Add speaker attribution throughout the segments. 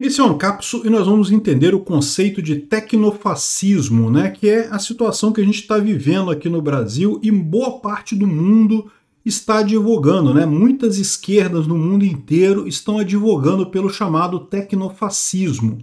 Speaker 1: Esse é um capso e nós vamos entender o conceito de tecnofascismo, né, que é a situação que a gente está vivendo aqui no Brasil e boa parte do mundo está advogando, né? Muitas esquerdas no mundo inteiro estão advogando pelo chamado tecnofascismo.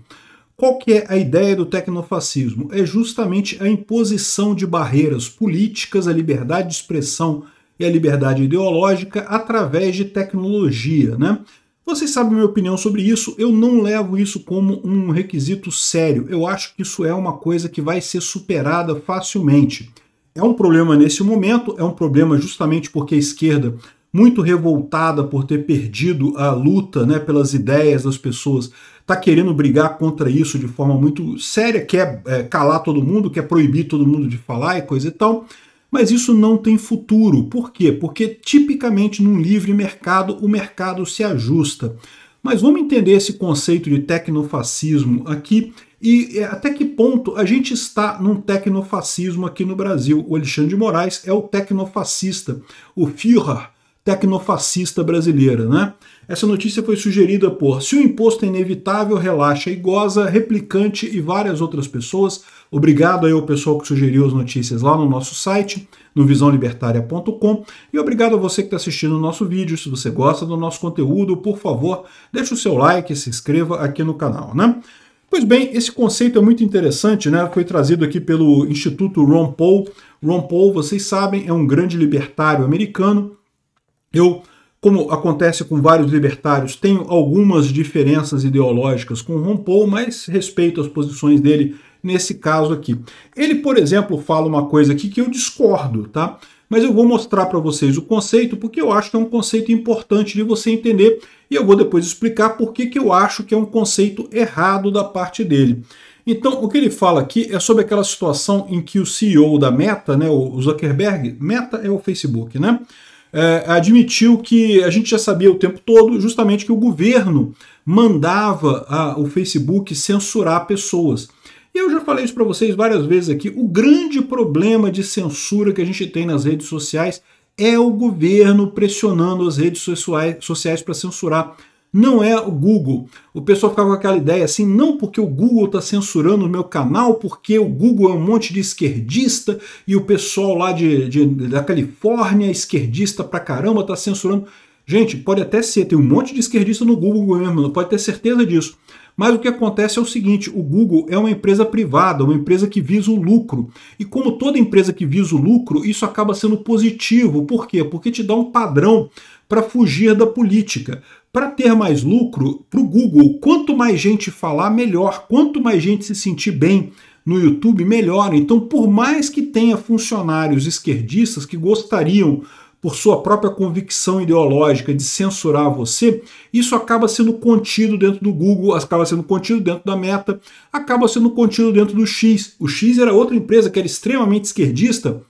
Speaker 1: Qual que é a ideia do tecnofascismo? É justamente a imposição de barreiras políticas à liberdade de expressão e à liberdade ideológica através de tecnologia, né? Vocês sabem minha opinião sobre isso, eu não levo isso como um requisito sério. Eu acho que isso é uma coisa que vai ser superada facilmente. É um problema nesse momento, é um problema justamente porque a esquerda, muito revoltada por ter perdido a luta né, pelas ideias das pessoas, está querendo brigar contra isso de forma muito séria, quer é, calar todo mundo, quer proibir todo mundo de falar e coisa e tal. Mas isso não tem futuro. Por quê? Porque tipicamente num livre mercado o mercado se ajusta. Mas vamos entender esse conceito de tecnofascismo aqui e é, até que ponto a gente está num tecnofascismo aqui no Brasil. O Alexandre de Moraes é o tecnofascista. O Führer tecnofascista brasileira. Né? Essa notícia foi sugerida por Se o Imposto é Inevitável, Relaxa e Goza, Replicante e várias outras pessoas. Obrigado aí ao pessoal que sugeriu as notícias lá no nosso site, no visãolibertaria.com. E obrigado a você que está assistindo o nosso vídeo. Se você gosta do nosso conteúdo, por favor, deixe o seu like e se inscreva aqui no canal. Né? Pois bem, esse conceito é muito interessante, né? Foi trazido aqui pelo Instituto Ron Paul. Ron Paul, vocês sabem, é um grande libertário americano eu, como acontece com vários libertários, tenho algumas diferenças ideológicas com Ron Paul, mas respeito as posições dele nesse caso aqui. Ele, por exemplo, fala uma coisa aqui que eu discordo, tá? Mas eu vou mostrar para vocês o conceito, porque eu acho que é um conceito importante de você entender, e eu vou depois explicar por que, que eu acho que é um conceito errado da parte dele. Então, o que ele fala aqui é sobre aquela situação em que o CEO da Meta, né, o Zuckerberg, Meta é o Facebook, né? é, admitiu que a gente já sabia o tempo todo justamente que o governo mandava a, o Facebook censurar pessoas. E eu já falei isso para vocês várias vezes aqui. O grande problema de censura que a gente tem nas redes sociais é o governo pressionando as redes sociais para censurar não é o Google. O pessoal ficava com aquela ideia assim, não porque o Google está censurando o meu canal, porque o Google é um monte de esquerdista e o pessoal lá de, de da Califórnia, é esquerdista pra caramba, está censurando. Gente, pode até ser, tem um monte de esquerdista no Google mesmo, pode ter certeza disso. Mas o que acontece é o seguinte: o Google é uma empresa privada, uma empresa que visa o lucro. E como toda empresa que visa o lucro, isso acaba sendo positivo. Por quê? Porque te dá um padrão para fugir da política. Para ter mais lucro, para o Google, quanto mais gente falar, melhor. Quanto mais gente se sentir bem no YouTube, melhor. Então, por mais que tenha funcionários esquerdistas que gostariam por sua própria convicção ideológica de censurar você, isso acaba sendo contido dentro do Google, acaba sendo contido dentro da Meta, acaba sendo contido dentro do X. O X era outra empresa que era extremamente esquerdista,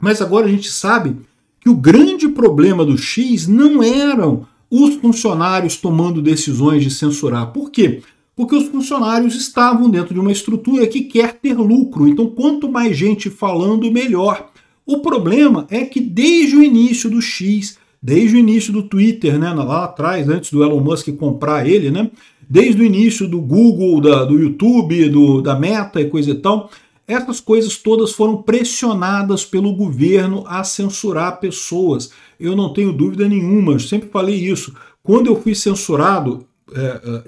Speaker 1: mas agora a gente sabe que o grande problema do X não eram os funcionários tomando decisões de censurar. Por quê? Porque os funcionários estavam dentro de uma estrutura que quer ter lucro. Então, quanto mais gente falando, melhor. O problema é que desde o início do X, desde o início do Twitter, né, lá atrás, antes do Elon Musk comprar ele, né, desde o início do Google, da, do YouTube, do, da Meta e coisa e tal, essas coisas todas foram pressionadas pelo governo a censurar pessoas. Eu não tenho dúvida nenhuma, eu sempre falei isso. Quando eu fui censurado é,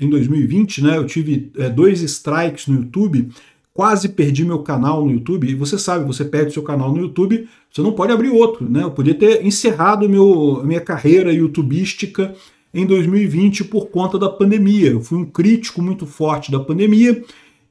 Speaker 1: é em 2020, né, eu tive é, dois strikes no YouTube, quase perdi meu canal no YouTube. E você sabe, você perde seu canal no YouTube, você não pode abrir outro. Né? Eu podia ter encerrado meu, minha carreira youtubística em 2020 por conta da pandemia. Eu fui um crítico muito forte da pandemia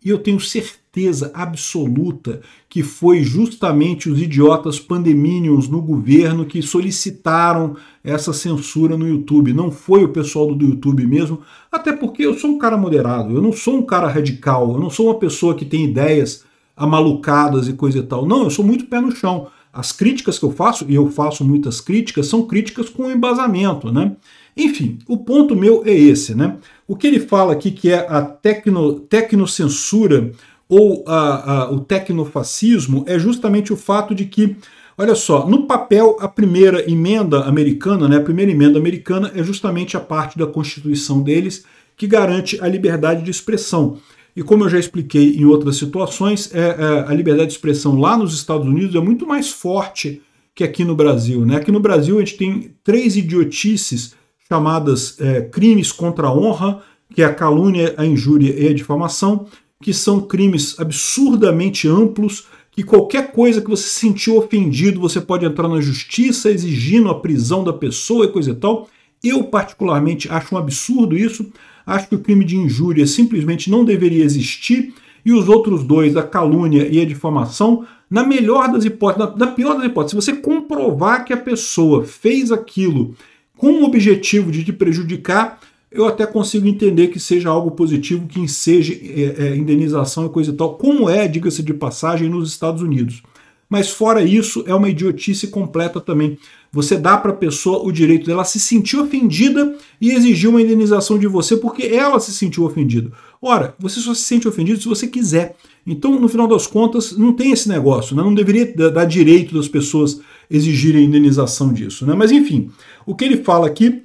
Speaker 1: e eu tenho certeza certeza absoluta que foi justamente os idiotas pandemínios no governo que solicitaram essa censura no YouTube. Não foi o pessoal do YouTube mesmo, até porque eu sou um cara moderado, eu não sou um cara radical, eu não sou uma pessoa que tem ideias amalucadas e coisa e tal. Não, eu sou muito pé no chão. As críticas que eu faço, e eu faço muitas críticas, são críticas com embasamento, né? Enfim, o ponto meu é esse, né? O que ele fala aqui que é a tecno, tecnocensura ou a, a, o tecnofascismo é justamente o fato de que, olha só, no papel, a primeira emenda americana, né, a primeira emenda americana é justamente a parte da Constituição deles que garante a liberdade de expressão. E como eu já expliquei em outras situações, é, é, a liberdade de expressão lá nos Estados Unidos é muito mais forte que aqui no Brasil. Né? Aqui no Brasil a gente tem três idiotices chamadas é, crimes contra a honra, que é a calúnia, a injúria e a difamação que são crimes absurdamente amplos, que qualquer coisa que você se sentiu ofendido, você pode entrar na justiça exigindo a prisão da pessoa e coisa e tal. Eu, particularmente, acho um absurdo isso. Acho que o crime de injúria simplesmente não deveria existir. E os outros dois, a calúnia e a difamação, na melhor das hipóteses, na, pior das hipóteses, se você comprovar que a pessoa fez aquilo com o objetivo de te prejudicar, eu até consigo entender que seja algo positivo, que seja é, é, indenização e coisa e tal, como é, diga-se de passagem, nos Estados Unidos. Mas fora isso, é uma idiotice completa também. Você dá para a pessoa o direito dela se sentir ofendida e exigir uma indenização de você porque ela se sentiu ofendida. Ora, você só se sente ofendido se você quiser. Então, no final das contas, não tem esse negócio, né? não deveria dar direito das pessoas exigirem indenização disso. Né? Mas enfim, o que ele fala aqui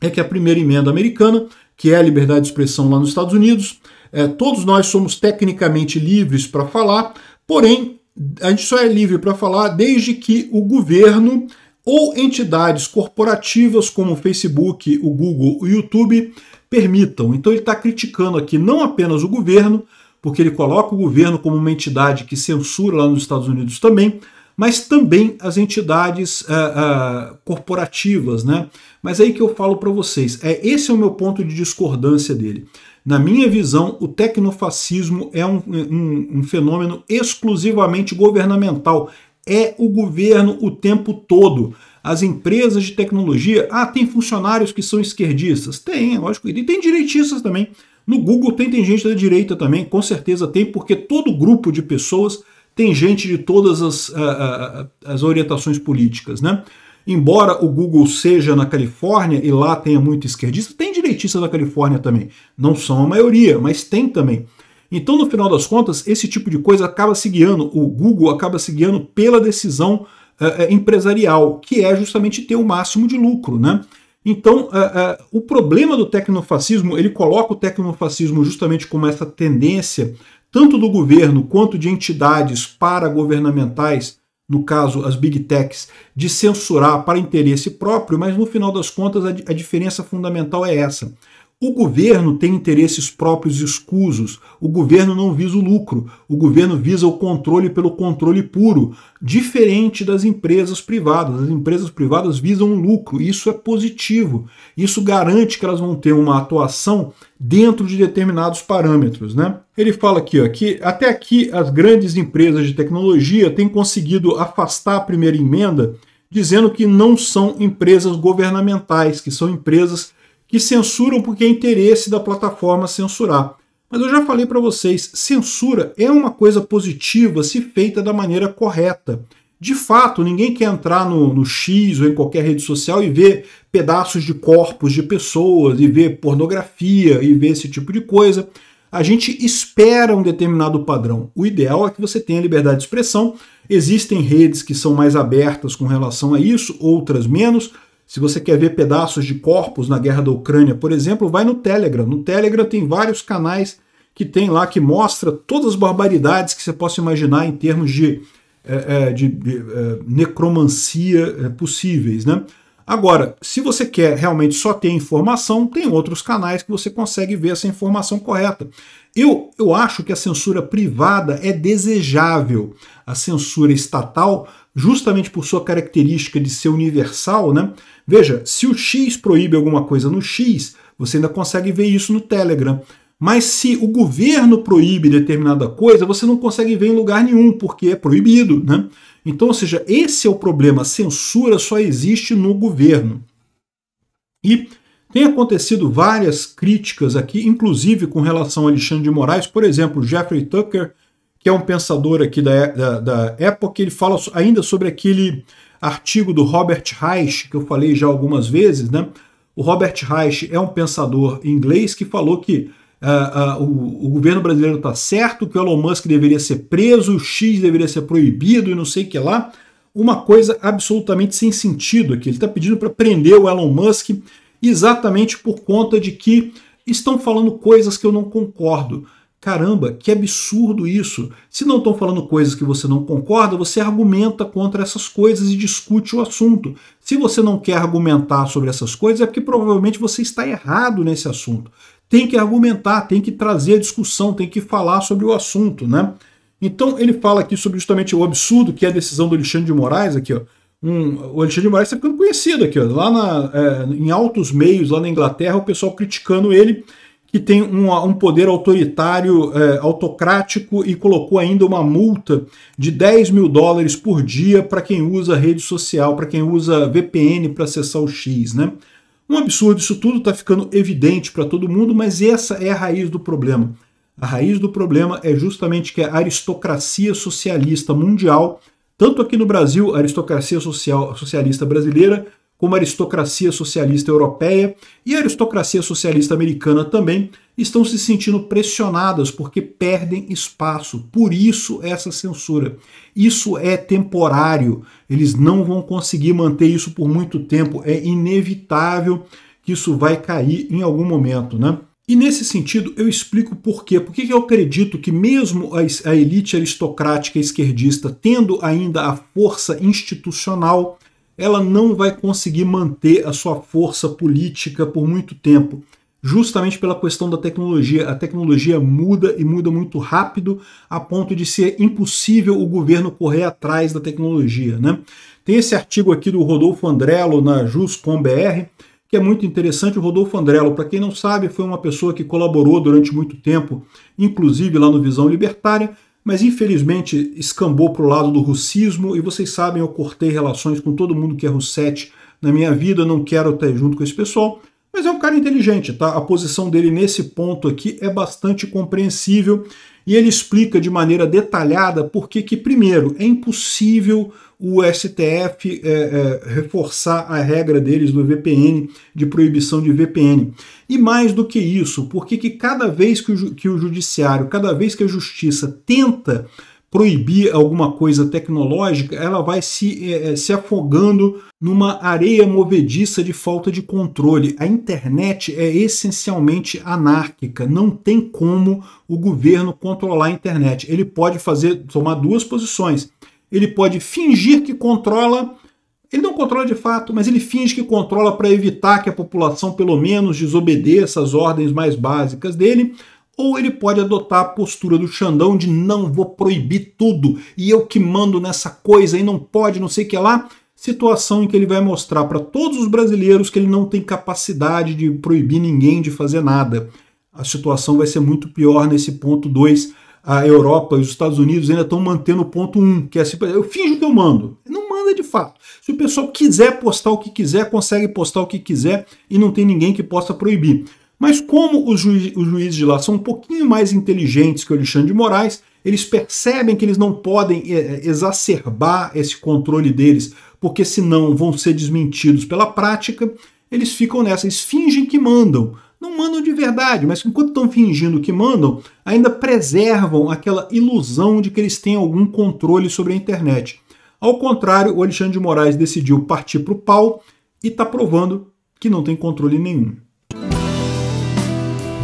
Speaker 1: é que a primeira emenda americana, que é a liberdade de expressão lá nos Estados Unidos, é, todos nós somos tecnicamente livres para falar, porém, a gente só é livre para falar desde que o governo ou entidades corporativas como o Facebook, o Google, o YouTube permitam. Então ele está criticando aqui não apenas o governo, porque ele coloca o governo como uma entidade que censura lá nos Estados Unidos também, mas também as entidades eh, eh, corporativas, né? Mas é aí que eu falo para vocês, é esse é o meu ponto de discordância dele. Na minha visão, o tecnofascismo é um, um, um fenômeno exclusivamente governamental. É o governo o tempo todo as empresas de tecnologia. Ah, tem funcionários que são esquerdistas. Tem, é lógico. E tem direitistas também. No Google tem, tem gente da direita também, com certeza tem, porque todo grupo de pessoas tem gente de todas as, as, eh, eh, as orientações políticas, né? Embora o Google seja na Califórnia e lá tenha muito esquerdista, tem direitista na Califórnia também. Não são a maioria, mas tem também. Então, no final das contas, esse tipo de coisa acaba se guiando, o Google acaba se guiando pela decisão uh, empresarial, que é justamente ter o máximo de lucro, né? Então, uh, uh, o problema do tecnofascismo, ele coloca o tecnofascismo justamente como essa tendência tanto do governo quanto de entidades paragovernamentais, no caso as big techs, de censurar para interesse próprio, mas no final das contas a, a diferença fundamental é essa. O governo tem interesses próprios escusos. O governo não visa o lucro. O governo visa o controle pelo controle puro, diferente das empresas privadas. As empresas privadas visam o lucro. Isso é positivo. Isso garante que elas vão ter uma atuação dentro de determinados parâmetros, né? Ele fala aqui ó, que até aqui as grandes empresas de tecnologia têm conseguido afastar a primeira emenda, dizendo que não são empresas governamentais, que são empresas que censuram porque é interesse da plataforma censurar. Mas eu já falei para vocês, censura é uma coisa positiva se feita da maneira correta. De fato, ninguém quer entrar no, no, X ou em qualquer rede social e ver pedaços de corpos de pessoas, e ver pornografia, e ver esse tipo de coisa. A gente espera um determinado padrão. O ideal é que você tenha liberdade de expressão. Existem redes que são mais abertas com relação a isso, outras menos. Se você quer ver pedaços de corpos na guerra da Ucrânia, por exemplo, vai no Telegram. No Telegram tem vários canais que tem lá que mostra todas as barbaridades que você possa imaginar em termos de, é, é de, de é, necromancia é, possíveis, né? Agora, se você quer realmente só ter informação, tem outros canais que você consegue ver essa informação correta. Eu, eu acho que a censura privada é desejável. A censura estatal justamente por sua característica de ser universal, né? Veja, se o X proíbe alguma coisa no X, você ainda consegue ver isso no Telegram. Mas se o governo proíbe determinada coisa, você não consegue ver em lugar nenhum, porque é proibido, né? Então, ou seja, esse é o problema. A censura só existe no governo. E tem acontecido várias críticas aqui, inclusive com relação a Alexandre de Moraes. Por exemplo, Jeffrey Tucker que é um pensador aqui da, da, da época, ele fala ainda sobre aquele artigo do Robert Reich, que eu falei já algumas vezes, né? O Robert Reich é um pensador inglês que falou que uh, uh, o, o, governo brasileiro está certo, que o Elon Musk deveria ser preso, o X deveria ser proibido e não sei o que lá. Uma coisa absolutamente sem sentido aqui. Ele está pedindo para prender o Elon Musk exatamente por conta de que estão falando coisas que eu não concordo. Caramba, que absurdo isso! Se não estão falando coisas que você não concorda, você argumenta contra essas coisas e discute o assunto. Se você não quer argumentar sobre essas coisas, é porque provavelmente você está errado nesse assunto. Tem que argumentar, tem que trazer a discussão, tem que falar sobre o assunto, né? Então ele fala aqui sobre justamente o absurdo que é a decisão do Alexandre de Moraes aqui, ó. Um, o Alexandre de Moraes está ficando conhecido aqui, ó. lá na, é, em altos meios, lá na Inglaterra, o pessoal criticando ele que tem um, um poder autoritário, é, autocrático e colocou ainda uma multa de 10 mil dólares por dia para quem usa rede social, para quem usa VPN para acessar o X, né? Um absurdo, isso tudo está ficando evidente para todo mundo, mas essa é a raiz do problema. A raiz do problema é justamente que a aristocracia socialista mundial, tanto aqui no Brasil, a aristocracia social, socialista brasileira, como a aristocracia socialista europeia e a aristocracia socialista americana também estão se sentindo pressionadas porque perdem espaço. Por isso essa censura. Isso é temporário. Eles não vão conseguir manter isso por muito tempo. É inevitável que isso vai cair em algum momento, né? E nesse sentido eu explico por quê. Por que eu acredito que, mesmo a elite aristocrática esquerdista tendo ainda a força institucional, ela não vai conseguir manter a sua força política por muito tempo, justamente pela questão da tecnologia. A tecnologia muda e muda muito rápido, a ponto de ser impossível o governo correr atrás da tecnologia. Né? Tem esse artigo aqui do Rodolfo Andrello na Jus.br, que é muito interessante. O Rodolfo Andrello, para quem não sabe, foi uma pessoa que colaborou durante muito tempo, inclusive lá no Visão Libertária, mas infelizmente escambou para o lado do russismo e vocês sabem, eu cortei relações com todo mundo que é russete na minha vida, não quero estar junto com esse pessoal. Mas é um cara inteligente, tá? A posição dele nesse ponto aqui é bastante compreensível e ele explica de maneira detalhada por que, que primeiro, é impossível o STF é, é, reforçar a regra deles do VPN, de proibição de VPN. E mais do que isso, porque que cada vez que o, que o judiciário, cada vez que a justiça tenta proibir alguma coisa tecnológica, ela vai se, é, é, se afogando numa areia movediça de falta de controle. A internet é essencialmente anárquica, não tem como o governo controlar a internet. Ele pode fazer tomar duas posições. Ele pode fingir que controla, ele não controla de fato, mas ele finge que controla para evitar que a população pelo menos desobedeça as ordens mais básicas dele ou ele pode adotar a postura do Xandão de não vou proibir tudo e eu que mando nessa coisa e não pode, não sei o que lá. Situação em que ele vai mostrar para todos os brasileiros que ele não tem capacidade de proibir ninguém de fazer nada. A situação vai ser muito pior nesse ponto 2. A Europa e os Estados Unidos ainda estão mantendo o ponto 1, um, que é assim, eu finjo que eu mando. Não manda de fato. Se o pessoal quiser postar o que quiser, consegue postar o que quiser e não tem ninguém que possa proibir. Mas como os, juiz, os, juízes de lá são um pouquinho mais inteligentes que o Alexandre de Moraes, eles percebem que eles não podem eh, eh, exacerbar esse controle deles, porque senão vão ser desmentidos pela prática, eles ficam nessa, eles fingem que mandam. Não mandam de verdade, mas enquanto estão fingindo que mandam, ainda preservam aquela ilusão de que eles têm algum controle sobre a internet. Ao contrário, o Alexandre de Moraes decidiu partir para o pau e está provando que não tem controle nenhum.